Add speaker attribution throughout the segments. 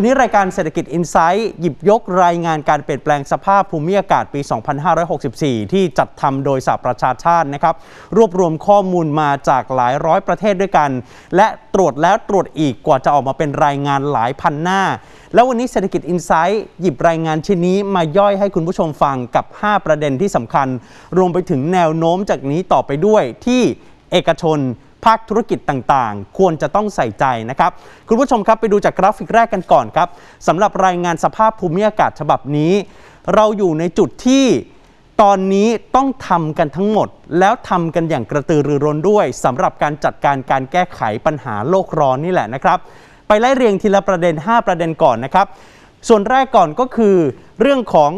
Speaker 1: วันนี้รายการเศรษฐกิจอินไซต์หยิบยกรายงานการเปลี่ยนแปลงสภาพภูมิอากาศปี 2564 ที่จัดทำโดยสหประชาชาตินะครับ รวบรวมข้อมูลมาจากหลายร้อยประเทศด้วยกัน และตรวจแล้วตรวจอีกกว่าจะออกมาเป็นรายงานหลายพันหน้า แล้ววันนี้เศรษฐกิจอินไซต์หยิบรายงานชิ้นนี้มาย่อยให้คุณผู้ชมฟังกับ 5 ประเด็นที่สำคัญ รวมไปถึงแนวโน้มจากนี้ต่อไปด้วยที่เอกชนภาคธุรกิจต่างๆ ควรจะต้องใส่ใจนะครับ คุณผู้ชมครับ ไปดูจากกราฟิกแรกกันก่อนครับสำหรับรายงานสภาพภูมิอากาศฉบับนี้ เราอยู่ในจุดที่ตอนนี้ต้องทำกันทั้งหมด แล้วทำกันอย่างกระตือรือร้นด้วยสำหรับการจัดการการแก้ไขปัญหาโลกร้อนนี่แหละนะครับ ไปไล่เรียงทีละประเด็น 5 ประเด็นก่อนนะครับ ส่วนแรกก่อนก็คือเรื่องของ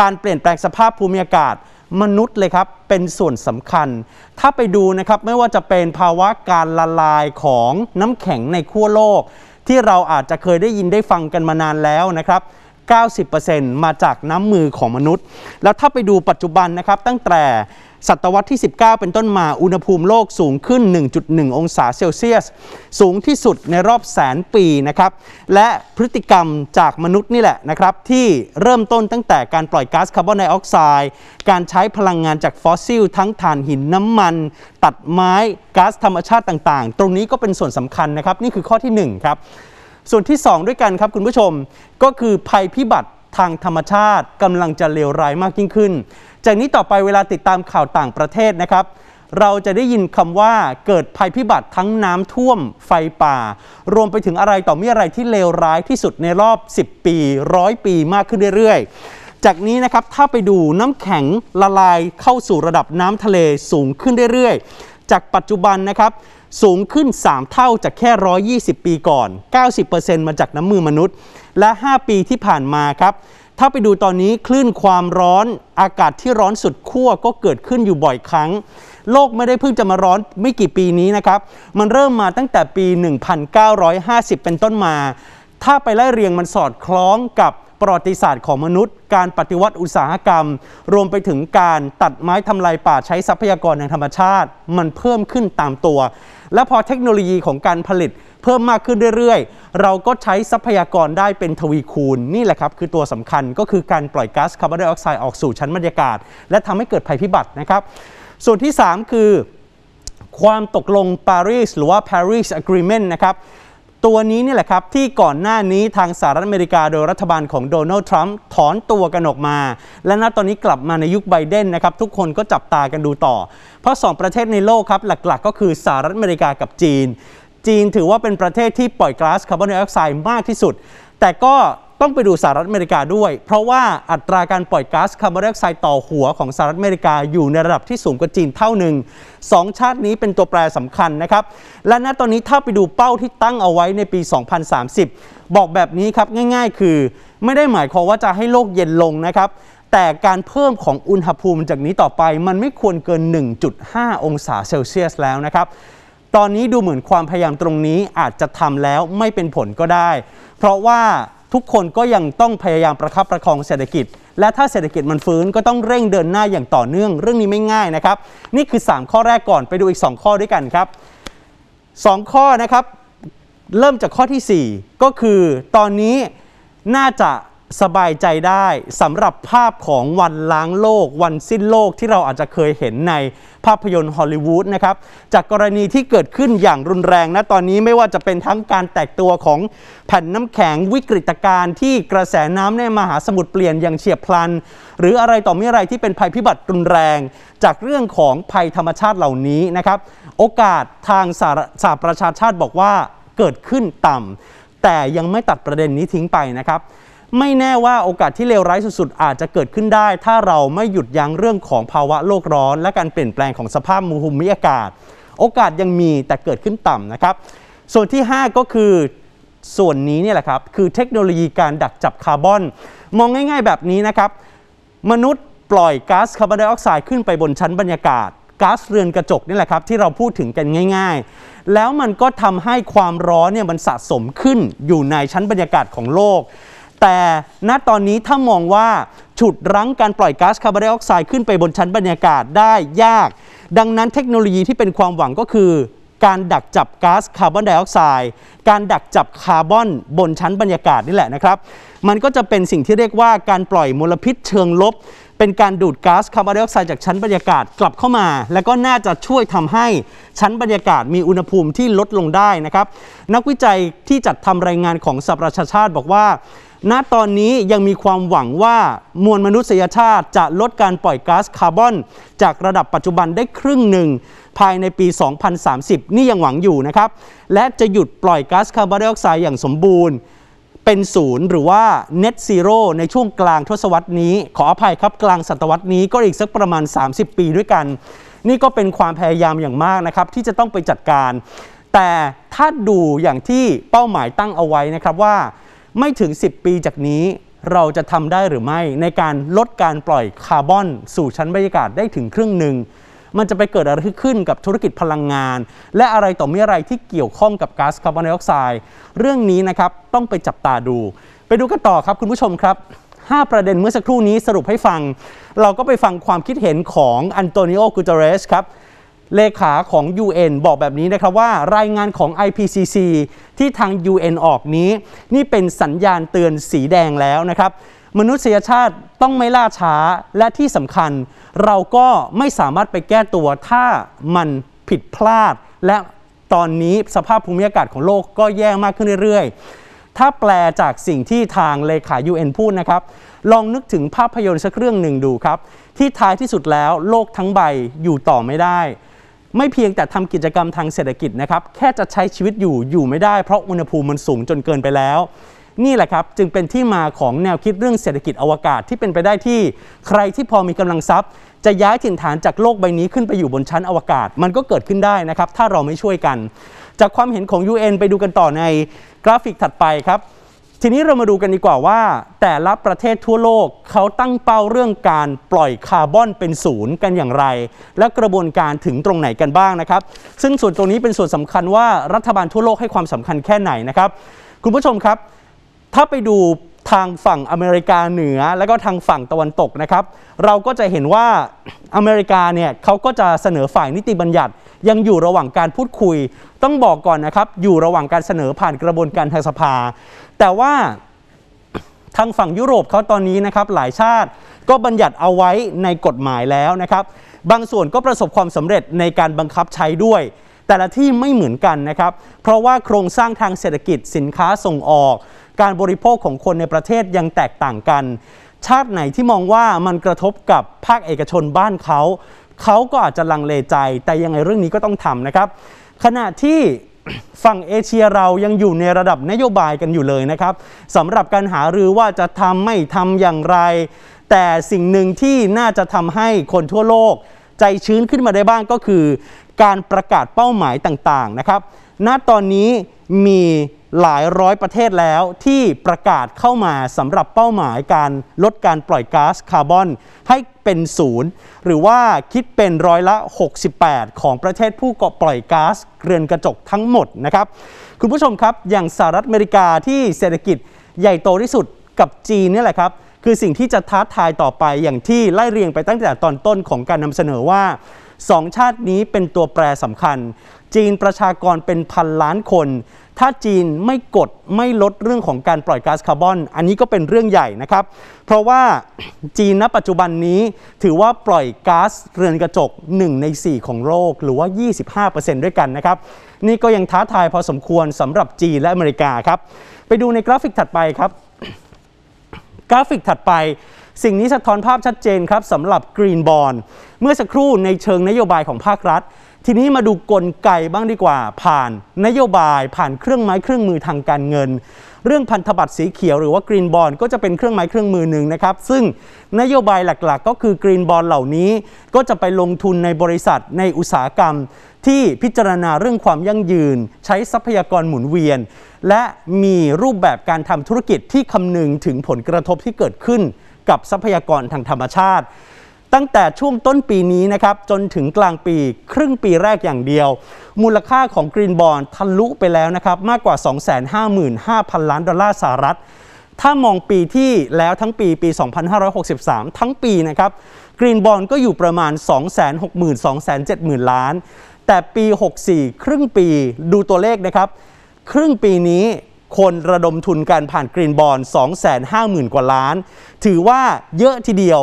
Speaker 1: การเปลี่ยนแปลงสภาพภูมิอากาศมนุษย์เลยครับเป็นส่วนสำคัญ ถ้าไปดูนะครับไม่ว่าจะเป็นภาวะการละลายของน้ำแข็งในขั้วโลก ที่เราอาจจะเคยได้ยินได้ฟังกันมานานแล้วนะครับ 90%มาจากน้ำมือของมนุษย์ แล้วถ้าไปดูปัจจุบันนะครับ ตั้งแต่ศตวรรษที่ 19 เป็นต้นมา อุณหภูมิโลกสูงขึ้น 1.1 องศาเซลเซียส สูงที่สุดในรอบแสนปีนะครับ และพฤติกรรมจากมนุษย์นี่แหละนะครับที่เริ่มต้นตั้งแต่การปล่อยก๊าซคาร์บอนไดออกไซด์ การใช้พลังงานจากฟอสซิลทั้งถ่านหินน้ำมัน ตัดไม้ก๊าซธรรมชาติต่างๆ ตรงนี้ก็เป็นส่วนสำคัญนะครับ นี่คือข้อที่1ครับส่วนที่ 2 ด้วยกันครับคุณผู้ชม ก็คือภัยพิบัติทางธรรมชาติกำลังจะเลวร้ายมากยิ่งขึ้น จากนี้ต่อไปเวลาติดตามข่าวต่างประเทศนะครับ เราจะได้ยินคำว่าเกิดภัยพิบัติทั้งน้ำท่วมไฟป่า รวมไปถึงอะไรต่อมีอะไรที่เลวร้ายที่สุดในรอบ 10 ปีร้อยปีมากขึ้นเรื่อยๆจากนี้นะครับถ้าไปดูน้ำแข็งละลายเข้าสู่ระดับน้ำทะเลสูงขึ้นเรื่อยๆจากปัจจุบันนะครับ สูงขึ้น 3 เท่าจากแค่ 120 ปีก่อน 90%มาจากน้ำมือมนุษย์ และ 5 ปีที่ผ่านมาครับ ถ้าไปดูตอนนี้คลื่นความร้อนอากาศที่ร้อนสุดขั้วก็เกิดขึ้นอยู่บ่อยครั้ง โลกไม่ได้เพิ่งจะมาร้อนไม่กี่ปีนี้นะครับ มันเริ่มมาตั้งแต่ปี 1950 เป็นต้นมา ถ้าไปไล่เรียงมันสอดคล้องกับประวัติศาสตร์ของมนุษย์การปฏิวัติอุตสาหกรรม รวมไปถึงการตัดไม้ทำลายป่าใช้ทรัพยากรทางธรรมชาติ มันเพิ่มขึ้นตามตัว และพอเทคโนโลยีของการผลิตเพิ่มมากขึ้นเรื่อยๆ เราก็ใช้ทรัพยากรได้เป็นทวีคูณ นี่แหละครับคือตัวสำคัญก็คือการปล่อยก๊าซคาร์บอนไดออกไซด์ออกสู่ชั้นบรรยากาศและทำให้เกิดภัยพิบัตินะครับ ส่วนที่ 3 คือ ความตกลงปารีสหรือว่า Paris Agreement นะครับตัวนี้นี่แหละครับ ที่ก่อนหน้านี้ทางสหรัฐอเมริกาโดยรัฐบาลของโดนัลด์ทรัมป์ถอนตัวกันออกมา และณตอนนี้กลับมาในยุคไบเดนนะครับ ทุกคนก็จับตากันดูต่อ เพราะ 2 ประเทศในโลกครับ หลักๆ ก็คือสหรัฐอเมริกากับจีน จีนถือว่าเป็นประเทศที่ปล่อยก๊าซคาร์บอนไดออกไซด์มากที่สุด แต่ก็ต้องไปดูสหรัฐอเมริกาด้วย เพราะว่าอัตราการปล่อยก๊าซคาร์บอนไดออกไซด์ต่อหัวของสหรัฐอเมริกาอยู่ในระดับที่สูงกว่าจีนเท่าหนึ่งสองชาตินี้เป็นตัวแปรสำคัญนะครับ และณตอนนี้ถ้าไปดูเป้าที่ตั้งเอาไว้ในปี 2030 บอกแบบนี้ครับ ง่าย ๆ คือไม่ได้หมายความว่าจะให้โลกเย็นลงนะครับ แต่การเพิ่มของอุณหภูมิจากนี้ต่อไปมันไม่ควรเกิน 1.5 องศาเซลเซียสแล้วนะครับ ตอนนี้ดูเหมือนความพยายามตรงนี้อาจจะทำแล้วไม่เป็นผลก็ได้ เพราะว่าทุกคนก็ยังต้องพยายามประคับประคองเศรษฐกิจ และถ้าเศรษฐกิจมันฟื้นก็ต้องเร่งเดินหน้าอย่างต่อเนื่องเรื่องนี้ไม่ง่ายนะครับ นี่คือ 3 ข้อแรกก่อนไปดูอีก 2 ข้อด้วยกันครับ 2 ข้อนะครับ เริ่มจากข้อที่ 4 ก็คือตอนนี้น่าจะสบายใจได้สำหรับภาพของวันล้างโลก วันสิ้นโลกที่เราอาจจะเคยเห็นในภาพยนตร์ฮอลลีวูดนะครับจากกรณีที่เกิดขึ้นอย่างรุนแรงนะตอนนี้ไม่ว่าจะเป็นทั้งการแตกตัวของแผ่นน้ำแข็งวิกฤตการณ์ที่กระแสน้ำในมหาสมุทรเปลี่ยนอย่างเฉียบพลัน หรืออะไรต่อมีอะไรที่เป็นภัยพิบัติรุนแรง จากเรื่องของภัยธรรมชาติเหล่านี้นะครับ โอกาสทางสาสาประชาชาติบอกว่าเกิดขึ้นต่ำแต่ยังไม่ตัดประเด็นนี้ทิ้งไปนะครับไม่แน่ว่าโอกาสที่เลวร้ายสุดๆอาจจะเกิดขึ้นได้ ถ้าเราไม่หยุดยั้งเรื่องของภาวะโลกร้อนและการเปลี่ยนแปลงของสภาพมูฮุมิอากาศ โอกาสยังมีแต่เกิดขึ้นต่ำนะครับส่วนที่ 5 ก็คือส่วนนี้ เนี่ยแหละครับ คือเทคโนโลยีการดักจับคาร์บอน มองง่ายๆแบบนี้นะครับ มนุษย์ปล่อยก๊าซคาร์บอนไดออกไซด์ขึ้นไปบนชั้นบรรยากาศก๊าซเรือนกระจกนี่แหละครับที่เราพูดถึงกันง่ายๆ แล้วมันก็ทำให้ความร้อนเนี่ยมันสะสมขึ้นอยู่ในชั้นบรรยากาศของโลกแต่ณ ตอนนี้ถ้ามองว่า ฉุดรั้งการปล่อยก๊าซคาร์บอนไดออกไซด์ขึ้นไปบนชั้นบรรยากาศได้ยาก ดังนั้นเทคโนโลยีที่เป็นความหวังก็คือ การดักจับก๊าซคาร์บอนไดออกไซด์การดักจับคาร์บอนบนชั้นบรรยากาศนี่แหละนะครับมันก็จะเป็นสิ่งที่เรียกว่าการปล่อยมลพิษเชิงลบ เป็นการดูดก๊าซคาร์บอนไดออกไซด์จากชั้นบรรยากาศกลับเข้ามา แล้วก็น่าจะช่วยทำให้ชั้นบรรยากาศมีอุณหภูมิที่ลดลงได้นะครับ นักวิจัยที่จัดทำรายงานของสหประชาชาติบอกว่าณตอนนี้ยังมีความหวังว่ามวลมนุษยชาติจะลดการปล่อยก๊าซคาร์บอน จากระดับปัจจุบันได้ครึ่งหนึ่ง ภายในปี 2030 นี่ยังหวังอยู่นะครับและจะหยุดปล่อยก๊าซคาร์บอนไดออกไซด์อย่างสมบูรณ์ เป็นศูนย์หรือว่า net zero ในช่วงกลางทศวรรษนี้ ขออภัยครับกลางศตวรรษนี้ก็อีกสักประมาณ 30 ปีด้วยกัน นี่ก็เป็นความพยายามอย่างมากนะครับที่จะต้องไปจัดการ แต่ถ้าดูอย่างที่เป้าหมายตั้งเอาไว้นะครับว่าไม่ถึง 10 ปีจากนี้เราจะทำได้หรือไม่ในการลดการปล่อยคาร์บอนสู่ชั้นบรรยากาศได้ถึงครึ่งหนึ่งมันจะไปเกิดอะไรขึ้นกับธุรกิจพลังงาน และอะไรต่อมีอะไรที่เกี่ยวข้องกับก๊าซคาร์บอนไดออกไซด์เรื่องนี้นะครับต้องไปจับตาดู ไปดูกันต่อครับคุณผู้ชมครับ 5 ประเด็นเมื่อสักครู่นี้สรุปให้ฟัง เราก็ไปฟังความคิดเห็นของอันโตนิโอกูเตเรสครับเลขาของ UN บอกแบบนี้นะครับว่า รายงานของ IPCC ที่ทาง UN ออกนี้ นี่เป็นสัญญาณเตือนสีแดงแล้วนะครับ มนุษยชาติต้องไม่ล่าช้าและที่สำคัญ เราก็ไม่สามารถไปแก้ตัวถ้ามันผิดพลาด และตอนนี้สภาพภูมิอากาศของโลกก็แย่มากขึ้นเรื่อยๆ ถ้าแปลจากสิ่งที่ทางเลขา UN พูดนะครับ ลองนึกถึงภาพยนตร์สักเรื่องหนึ่งดูครับที่ท้ายที่สุดแล้วโลกทั้งใบอยู่ต่อไม่ได้ไม่เพียงแต่ทำกิจกรรมทางเศรษฐกิจนะครับ แค่จะใช้ชีวิตอยู่ อยู่ไม่ได้เพราะอุณหภูมิมันสูงจนเกินไปแล้ว นี่แหละครับ จึงเป็นที่มาของแนวคิดเรื่องเศรษฐกิจอวกาศที่เป็นไปได้ที่ใครที่พอมีกำลังทรัพย์ จะย้ายถิ่นฐานจากโลกใบนี้ขึ้นไปอยู่บนชั้นอวกาศมันก็เกิดขึ้นได้นะครับ ถ้าเราไม่ช่วยกัน จากความเห็นของ UN ไปดูกันต่อในกราฟิกถัดไปครับทีนี้เรามาดูกันดีกว่าว่าแต่ละประเทศทั่วโลกเขาตั้งเป้าเรื่องการปล่อยคาร์บอนเป็นศูนย์กันอย่างไร และกระบวนการถึงตรงไหนกันบ้างนะครับ ซึ่งส่วนตรงนี้เป็นส่วนสำคัญว่ารัฐบาลทั่วโลกให้ความสำคัญแค่ไหนนะครับคุณผู้ชมครับ ถ้าไปดูทางฝั่งอเมริกาเหนือ และก็ทางฝั่งตะวันตกนะครับเราก็จะเห็นว่าอเมริกาเนี่ยเขาก็จะเสนอฝ่ายนิติบัญญัติยังอยู่ระหว่างการพูดคุย ต้องบอกก่อนนะครับ อยู่ระหว่างการเสนอผ่านกระบวนการทางสภา แต่ว่าทางฝั่งยุโรปเขาตอนนี้นะครับหลายชาติก็บัญญัติเอาไว้ในกฎหมายแล้วนะครับ บางส่วนก็ประสบความสำเร็จในการบังคับใช้ด้วย แต่ละที่ไม่เหมือนกันนะครับ เพราะว่าโครงสร้างทางเศรษฐกิจสินค้าส่งออก การบริโภคของคนในประเทศยังแตกต่างกัน ชาติไหนที่มองว่ามันกระทบกับภาคเอกชนบ้านเขาเขาก็อาจจะลังเลใจ แต่ยังไงเรื่องนี้ก็ต้องทำนะครับ ขณะที่ฝั่งเอเชียเรายังอยู่ในระดับนโยบายกันอยู่เลยนะครับสำหรับการหารือว่าจะทำไม่ทำอย่างไร แต่สิ่งหนึ่งที่น่าจะทำให้คนทั่วโลก ใจชื้นขึ้นมาได้บ้างก็คือการประกาศเป้าหมายต่างๆนะครับ ณ ตอนนี้มีหลายร้อยประเทศแล้วที่ประกาศเข้ามาสำหรับเป้าหมายการลดการปล่อยก๊าซคาร์บอนให้เป็นศูนย์หรือว่าคิดเป็นร้อยละ 68 ของประเทศผู้ก่อปล่อยก๊าซเรือนกระจกทั้งหมดนะครับคุณผู้ชมครับอย่างสหรัฐอเมริกาที่เศรษฐกิจใหญ่โตที่สุดกับจีนนี่แหละครับ คือสิ่งที่จะท้าทายต่อไปอย่างที่ไล่เรียงไปตั้งแต่ตอนต้นของการนำเสนอว่าสองชาตินี้เป็นตัวแปรสำคัญ จีนประชากรเป็นพันล้านคนถ้าจีนไม่กดไม่ลดเรื่องของการปล่อยก๊าซคาร์บอนอันนี้ก็เป็นเรื่องใหญ่นะครับ เพราะว่าจีนณ ปัจจุบันนี้ถือว่าปล่อยก๊าซเรือนกระจก 1 ใน 4 ของโลก หรือว่า 25%ด้วยกันนะครับ นี่ก็ยังท้าทายพอสมควรสำหรับจีนและอเมริกาครับ ไปดูในกราฟิกถัดไปครับ กราฟิกถัดไปสิ่งนี้สะท้อนภาพชัดเจนครับสำหรับกรีนบอลเมื่อสักครู่ในเชิงนโยบายของภาครัฐทีนี้มาดูกลไกบ้างดีกว่า ผ่านนโยบายผ่านเครื่องไม้เครื่องมือทางการเงิน เรื่องพันธบัตรสีเขียวหรือว่ากรีนบอลก็จะเป็นเครื่องไม้เครื่องมือหนึ่งนะครับซึ่งนโยบายหลักๆ ก็คือกรีนบอลเหล่านี้ ก็จะไปลงทุนในบริษัทในอุตสาหกรรมที่พิจารณาเรื่องความยั่งยืน ใช้ทรัพยากรหมุนเวียน และมีรูปแบบการทำธุรกิจที่คำนึงถึงผลกระทบที่เกิดขึ้นกับทรัพยากรทางธรรมชาติตั้งแต่ช่วงต้นปีนี้นะครับ จนถึงกลางปีครึ่งปีแรกอย่างเดียว มูลค่าของกรีนบอลทะลุไปแล้วนะครับ มากกว่า 255,000 ล้านดอลลาร์สหรัฐ ถ้ามองปีที่แล้วทั้งปีปี 2563 ทั้งปีนะครับกรีนบอลก็อยู่ประมาณ 260,000-270,000 ล้าน แต่ปี 64 ครึ่งปีดูตัวเลขนะครับ ครึ่งปีนี้คนระดมทุนกันผ่านกรีนบอล250,000 กว่าล้าน ถือว่าเยอะทีเดียว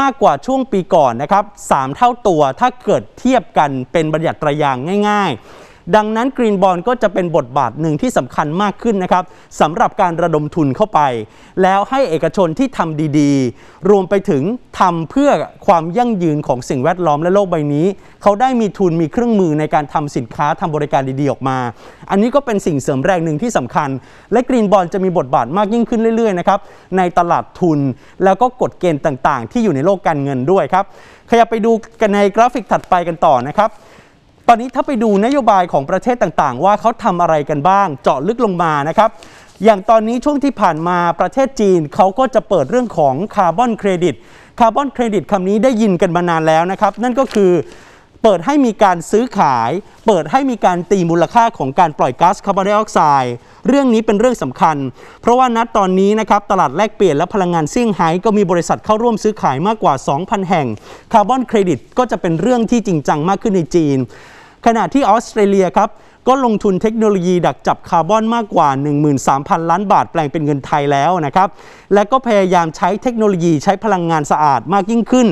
Speaker 1: มากกว่าช่วงปีก่อนนะครับ3เท่าตัวถ้าเกิดเทียบกันเป็นบัญญัติตรายางง่ายดังนั้นกรีนบอลก็จะเป็นบทบาทหนึ่งที่สำคัญมากขึ้นนะครับสำหรับการระดมทุนเข้าไป แล้วให้เอกชนที่ทำดีๆ รวมไปถึงทำเพื่อความยั่งยืนของสิ่งแวดล้อมและโลกใบนี้ เขาได้มีทุนมีเครื่องมือในการทำสินค้าทำบริการดี ๆ ออกมา อันนี้ก็เป็นสิ่งเสริมแรงหนึ่งที่สำคัญ และกรีนบอลจะมีบทบาทมากยิ่งขึ้นเรื่อยๆนะครับในตลาดทุน แล้วก็กฎเกณฑ์ต่างๆ ที่อยู่ในโลกการเงินด้วยครับ ขยับไปดูกันในกราฟิกถัดไปกันต่อนะครับตอนนี้ถ้าไปดูนโยบายของประเทศต่างๆ ว่าเขาทำอะไรกันบ้าง เจาะลึกลงมานะครับ อย่างตอนนี้ช่วงที่ผ่านมาประเทศจีนเขาก็จะเปิดเรื่องของคาร์บอนเครดิตคาร์บอนเครดิตคำนี้ได้ยินกันมานานแล้วนะครับ นั่นก็คือเปิดให้มีการซื้อขาย เปิดให้มีการตีมูลค่าของการปล่อยก๊าซคาร์บอนไดออกไซด์เรื่องนี้เป็นเรื่องสำคัญ เพราะว่าณตอนนี้นะครับตลาดแลกเปลี่ยนและพลังงานเซี่ยงไฮ้ก็มีบริษัทเข้าร่วมซื้อขายมากกว่า 2,000 แห่งคาร์บอนเครดิตก็จะเป็นเรื่องที่จริงจังมากขึ้นในจีนขณะที่ออสเตรเลียครับก็ลงทุนเทคโนโลยีดักจับคาร์บอนมากกว่า 13,000 ล้านบาทแปลงเป็นเงินไทยแล้วนะครับและก็พยายามใช้เทคโนโลยีใช้พลังงานสะอาดมากยิ่งขึ้น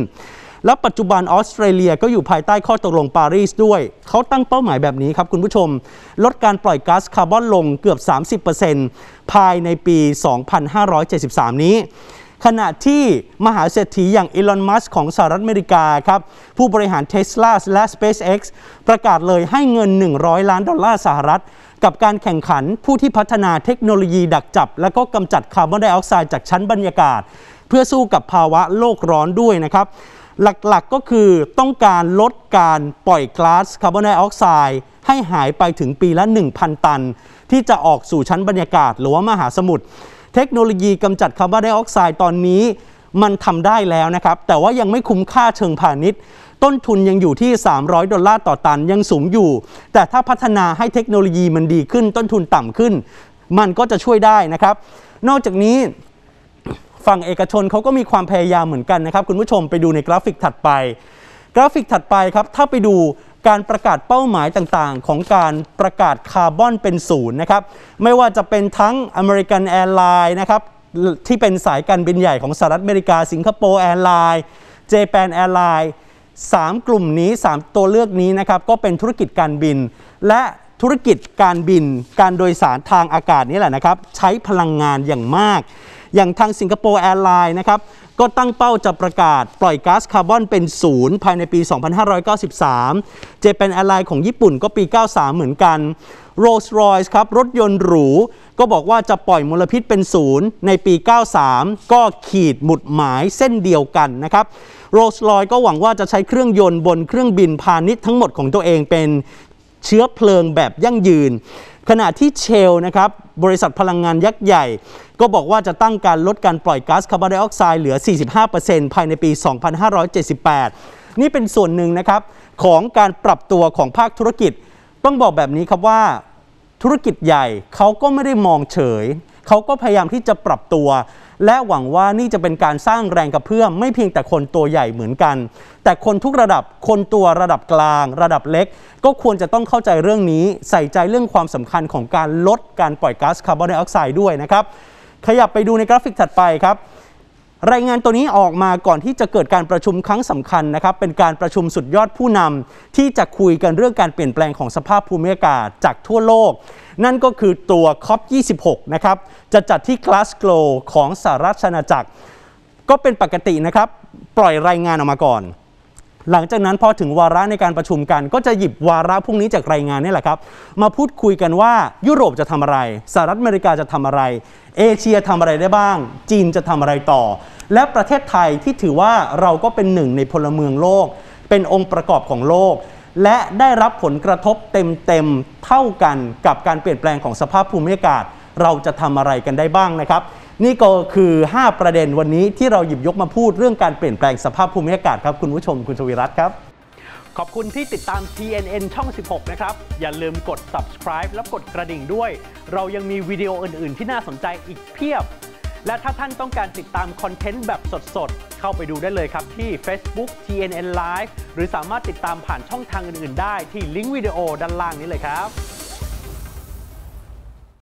Speaker 1: และปัจจุบันออสเตรเลียก็อยู่ภายใต้ข้อตกลงปารีสด้วยเขาตั้งเป้าหมายแบบนี้ครับคุณผู้ชม ลดการปล่อยก๊าซคาร์บอนลงเกือบ 30%ภายในปี 2573 นี้ขณะที่มหาเศรษฐีอย่างอีลอน มัสของสหรัฐอเมริกาครับผู้บริหารเทสลาและ SpaceX ประกาศเลยให้เงิน 100 ล้านดอลลาร์สหรัฐ กับการแข่งขันผู้ที่พัฒนาเทคโนโลยีดักจับ และก็กำจัดคาร์บอนไดออกไซด์จากชั้นบรรยากาศ เพื่อสู้กับภาวะโลกร้อนด้วยนะครับหลักๆก็คือต้องการลดการปล่อยก๊าซคาร์บอนไดออกไซด์ให้หายไปถึงปีละ 1,000 ตัน ที่จะออกสู่ชั้นบรรยากาศหรือว่ามหาสมุทรเทคโนโลยีกำจัดคาร์บอนไดออกไซด์ตอนนี้ มันทำได้แล้วนะครับ แต่ว่ายังไม่คุ้มค่าเชิงพาณิชย์ต้นทุนยังอยู่ที่ 300 ดอลลาร์ต่อตันยังสูงอยู่ แต่ถ้าพัฒนาให้เทคโนโลยีมันดีขึ้น ต้นทุนต่ำขึ้น มันก็จะช่วยได้นะครับ นอกจากนี้ฝั่งเอกชนเขาก็มีความพยายามเหมือนกันนะครับคุณผู้ชมไปดูในกราฟิกถัดไป กราฟิกถัดไปครับถ้าไปดูการประกาศเป้าหมายต่างๆ ของการประกาศคาร์บอนเป็นศูนย์นะครับไม่ว่าจะเป็นทั้ง American Airlines นะครับที่เป็นสายการบินใหญ่ของสหรัฐอเมริกาสิงคโปร์แอร์ไลน์เจแปนแอร์ไลน์3กลุ่มนี้ 3 ตัวเลือกนี้นะครับก็เป็นธุรกิจการบิน และธุรกิจการบินการโดยสารทางอากาศนี่แหละนะครับใช้พลังงานอย่างมาก อย่างทางสิงคโปร์แอร์ไลน์นะครับก็ตั้งเป้าจะประกาศปล่อยก๊าซคาร์บอนเป็นศูนย์ ภายในปี 2593 เจเปนแอร์ไลน์ของญี่ปุ่นก็ปี 93 เหมือนกันโรลส์รอยส์ครับรถยนต์หรูก็บอกว่าจะปล่อยมลพิษเป็นศูนย์ ในปี 93 ก็ขีดหมุดหมายเส้นเดียวกันนะครับโรลส์รอยก็หวังว่าจะใช้เครื่องยนต์บนเครื่องบินพาณิชย์ทั้งหมดของตัวเองเป็นเชื้อเพลิงแบบยั่งยืนขณะที่เชลนะครับบริษัทพลังงานยักษ์ใหญ่ ก็บอกว่าจะตั้งการลดการปล่อยก๊าซคาร์บอนไดออกไซด์เหลือ 45%ภายในปี 2578 นี่เป็นส่วนหนึ่งนะครับของการปรับตัวของภาคธุรกิจต้องบอกแบบนี้ครับว่า ธุรกิจใหญ่ เขาก็ไม่ได้มองเฉย เขาก็พยายามที่จะปรับตัวและหวังว่านี่จะเป็นการสร้างแรงกระเพื่อมไม่เพียงแต่คนตัวใหญ่เหมือนกัน แต่คนทุกระดับคนตัวระดับกลาง ระดับเล็ก ก็ควรจะต้องเข้าใจเรื่องนี้ใส่ใจเรื่องความสำคัญของการลดการปล่อยก๊าซคาร์บอนไดออกไซด์ด้วยนะครับ ขยับไปดูในกราฟิกถัดไปครับรายงานตัวนี้ออกมาก่อนที่จะเกิดการประชุมครั้งสำคัญนะครับ เป็นการประชุมสุดยอดผู้นำที่จะคุยกันเรื่องการเปลี่ยนแปลงของสภาพภูมิอากาศจากทั่วโลก นั่นก็คือตัว COP26 นะครับ จะจัดที่กลาสโกลของสหรฐชอาณาจักร ก็เป็นปกตินะครับ ปล่อยรายงานออกมาก่อนหลังจากนั้นพอถึงวาระในการประชุมกัน ก็จะหยิบวาระพวกนี้จากรายงานนี่แหละครับ มาพูดคุยกันว่ายุโรปจะทำอะไรสหรัฐอเมริกาจะทำอะไร เอเชียทำอะไรได้บ้าง จีนจะทำอะไรต่อ และประเทศไทยที่ถือว่าเราก็เป็นหนึ่งในพลเมืองโลก เป็นองค์ประกอบของโลก และได้รับผลกระทบเต็มๆเท่ากันกับการเปลี่ยนแปลงของสภาพภูมิอากาศ เราจะทำอะไรกันได้บ้างนะครับนี่ก็คือ 5 ประเด็นวันนี้ที่เราหยิบยกมาพูดเรื่องการเปลี่ยนแปลงสภาพภูมิอากาศครับ คุณผู้ชมคุณชวิรัตครับ ขอบคุณที่ติดตาม TNN ช่อง 16 นะครับ อย่าลืมกด subscribe และกดกระดิ่งด้วย เรายังมีวิดีโออื่น ๆ ที่น่าสนใจอีกเพียบ และถ้าท่านต้องการติดตามคอนเทนต์แบบสด ๆ เข้าไปดูได้เลยครับที่ Facebook TNN Live หรือสามารถติดตามผ่านช่องทางอื่น ๆ ได้ ที่ลิงก์วิดีโอด้านล่างนี้เลยครับ